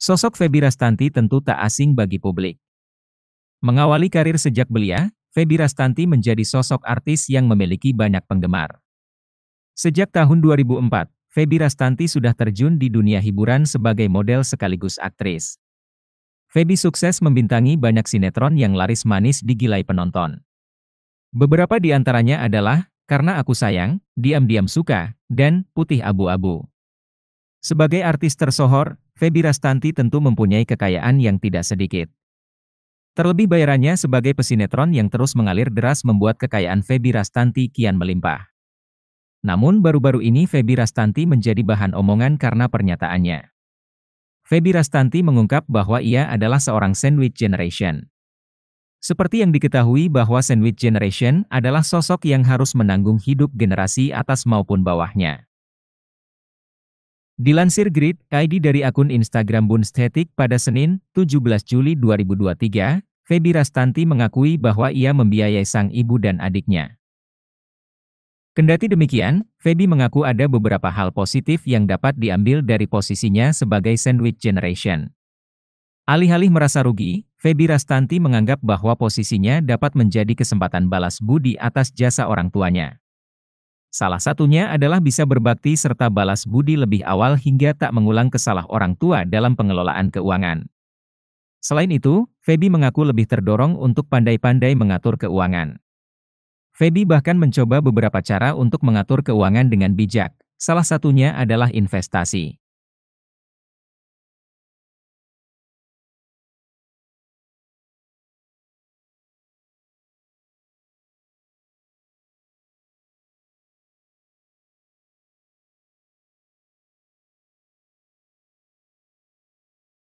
Sosok Feby Rastanti tentu tak asing bagi publik. Mengawali karir sejak belia, Feby Rastanti menjadi sosok artis yang memiliki banyak penggemar. Sejak tahun 2004, Feby Rastanti sudah terjun di dunia hiburan sebagai model sekaligus aktris. Feby sukses membintangi banyak sinetron yang laris manis digilai penonton. Beberapa di antaranya adalah Karena Aku Sayang, Diam-Diam Suka, dan Putih Abu-Abu. Sebagai artis tersohor, Febi Rastanti tentu mempunyai kekayaan yang tidak sedikit. Terlebih bayarannya sebagai pesinetron yang terus mengalir deras membuat kekayaan Febi Rastanti kian melimpah. Namun baru-baru ini Febi Rastanti menjadi bahan omongan karena pernyataannya. Febi Rastanti mengungkap bahwa ia adalah seorang sandwich generation. Seperti yang diketahui bahwa sandwich generation adalah sosok yang harus menanggung hidup generasi atas maupun bawahnya. Dilansir Grid ID dari akun Instagram Bunstetik pada Senin, 17 Juli 2023, Feby Rastanti mengakui bahwa ia membiayai sang ibu dan adiknya. Kendati demikian, Feby mengaku ada beberapa hal positif yang dapat diambil dari posisinya sebagai sandwich generation. Alih-alih merasa rugi, Feby Rastanti menganggap bahwa posisinya dapat menjadi kesempatan balas budi atas jasa orang tuanya. Salah satunya adalah bisa berbakti serta balas budi lebih awal hingga tak mengulang kesalah orang tua dalam pengelolaan keuangan. Selain itu, Feby mengaku lebih terdorong untuk pandai-pandai mengatur keuangan. Feby bahkan mencoba beberapa cara untuk mengatur keuangan dengan bijak, salah satunya adalah investasi.